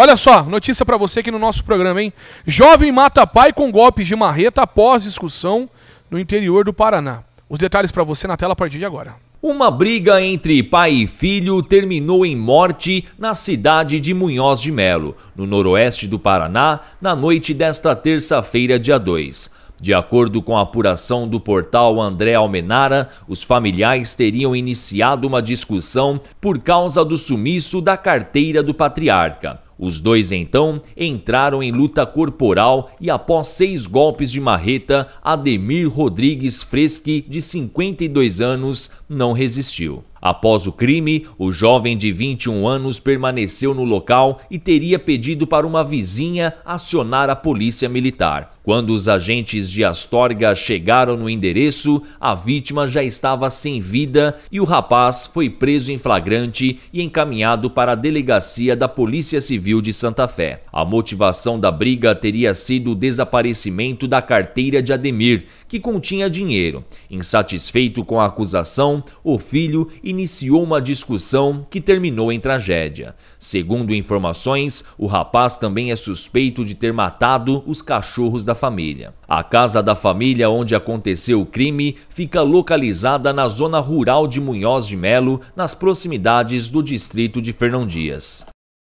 Olha só, notícia para você aqui no nosso programa, hein? Jovem mata pai com golpes de marreta após discussão no interior do Paraná. Os detalhes para você na tela a partir de agora. Uma briga entre pai e filho terminou em morte na cidade de Munhoz de Melo, no noroeste do Paraná, na noite desta terça-feira, dia 2. De acordo com a apuração do portal André Almenara, os familiares teriam iniciado uma discussão por causa do sumiço da carteira do patriarca. Os dois então entraram em luta corporal e após seis golpes de marreta, Ademir Rodrigues Fresque, de 52 anos, não resistiu. Após o crime, o jovem de 21 anos permaneceu no local e teria pedido para uma vizinha acionar a polícia militar. Quando os agentes de Astorga chegaram no endereço, a vítima já estava sem vida e o rapaz foi preso em flagrante e encaminhado para a delegacia da Polícia Civil de Santa Fé. A motivação da briga teria sido o desaparecimento da carteira de Ademir, que continha dinheiro. Insatisfeito com a acusação, o filho iniciou uma discussão que terminou em tragédia. Segundo informações, o rapaz também é suspeito de ter matado os cachorros da família. A casa da família onde aconteceu o crime fica localizada na zona rural de Munhoz de Melo, nas proximidades do distrito de Fernão Dias.